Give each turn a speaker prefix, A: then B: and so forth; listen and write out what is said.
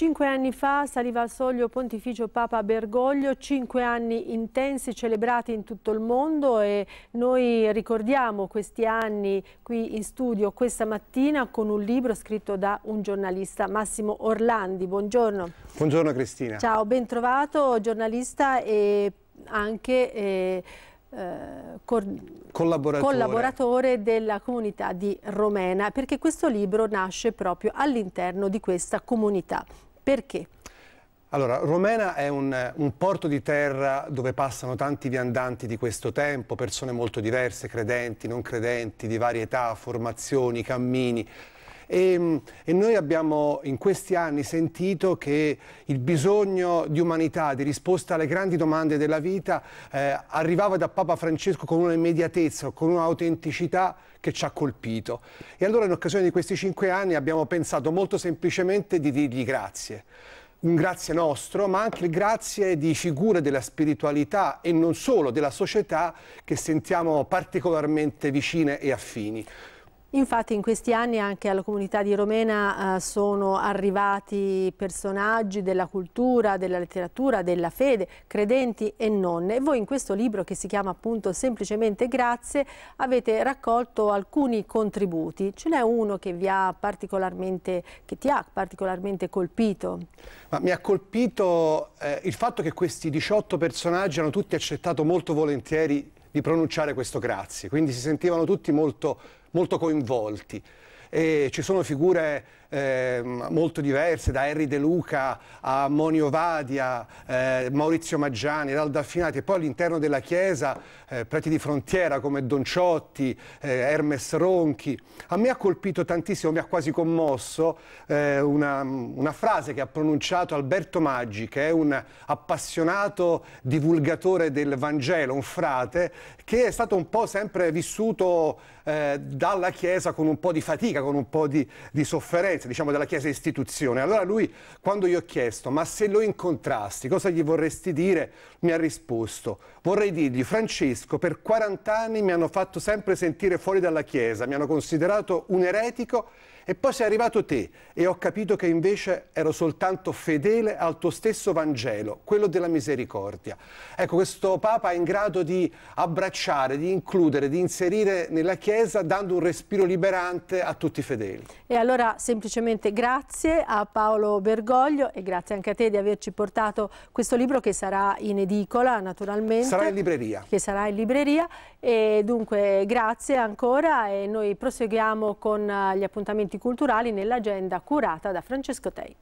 A: Cinque anni fa saliva al soglio Pontificio Papa Bergoglio, cinque anni intensi celebrati in tutto il mondo e noi ricordiamo questi anni qui in studio questa mattina con un libro scritto da un giornalista, Massimo Orlandi. Buongiorno.
B: Buongiorno Cristina. Ciao,
A: ben trovato giornalista e anche... Eh, eh, collaboratore. collaboratore della comunità di Romena, perché questo libro nasce proprio all'interno di questa comunità. Perché?
B: Allora, Romena è un, un, porto di terra dove passano tanti viandanti di questo tempo, persone molto diverse, credenti, non credenti, di varie età, formazioni, cammini. E, ehm, e noi abbiamo in questi anni sentito che il bisogno di umanità, di risposta alle grandi domande della vita, eh, arrivava da Papa Francesco con un'immediatezza, con un'autenticità che ci ha colpito. E allora in occasione di questi cinque anni abbiamo pensato molto semplicemente di dirgli grazie un grazie nostro, ma anche il grazie di figure della spiritualità e non solo della società che sentiamo particolarmente vicine e affini.
A: Infatti in questi anni anche alla comunità di Romena eh, sono arrivati personaggi della cultura, della letteratura, della fede, credenti e nonne. E voi in questo libro che si chiama appunto semplicemente Grazie avete raccolto alcuni contributi. Ce n'è uno che, ha che ti ha particolarmente colpito?
B: Ma mi ha colpito eh, il fatto che questi 18 personaggi hanno tutti accettato molto volentieri di pronunciare questo grazie, quindi si sentivano tutti molto, molto coinvolti. E ci sono figure eh, molto diverse, da Henry De Luca a Monio Vadia, eh, Maurizio Maggiani, Aldo Affinati e poi all'interno della Chiesa eh, preti di frontiera come Don Ciotti, eh, Hermes Ronchi. A me ha colpito tantissimo, mi ha quasi commosso eh, una, una frase che ha pronunciato Alberto Maggi, che è un appassionato divulgatore del Vangelo, un frate, che è stato un po' sempre vissuto eh, dalla Chiesa con un po' di fatica, con un po' di, di sofferenza presenza diciamo, della Chiesa istituzione. Allora lui, quando gli ho chiesto, ma se lo incontrasti, cosa gli vorresti dire, mi ha risposto, vorrei dirgli, Francesco, per 40 anni mi hanno fatto sempre sentire fuori dalla Chiesa, mi hanno considerato un eretico e poi sei arrivato te e ho capito che invece ero soltanto fedele al tuo stesso Vangelo, quello della misericordia. Ecco, questo Papa è in grado di abbracciare, di includere, di inserire nella Chiesa dando un respiro liberante a tutti i fedeli.
A: E allora semplicemente grazie a Paolo Bergoglio e grazie anche a te di averci portato questo libro che sarà in edicola naturalmente. Sarà in libreria. Che sarà in libreria e dunque grazie ancora e noi proseguiamo con eh, gli appuntamenti culturali nell'agenda curata da Francesco Tei.